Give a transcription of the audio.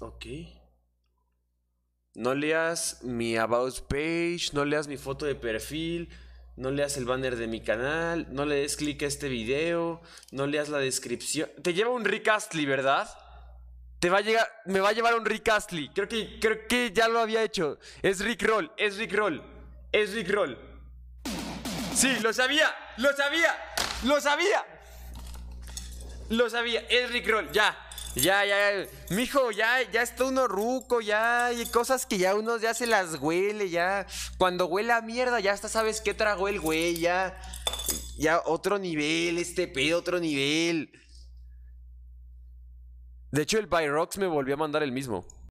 Ok. No leas mi About Page, no leas mi foto de perfil, no leas el banner de mi canal, no le des clic a este video, no leas la descripción. Te lleva un Rick Astley, ¿verdad? Te va a llegar, me va a llevar un Rick Astley. Creo que, creo que ya lo había hecho. Es Rick Roll, es Rick Roll, es Rick Roll. Sí, lo sabía, lo sabía, lo sabía. Lo sabía, es Rick Roll, ya, ya, ya, mijo, ya, ya está uno ruco, ya, y cosas que ya uno ya se las huele, ya. Cuando huele a mierda, ya hasta sabes qué tragó el güey, ya. Ya, otro nivel, este pedo, otro nivel. De hecho, el Byrox me volvió a mandar el mismo.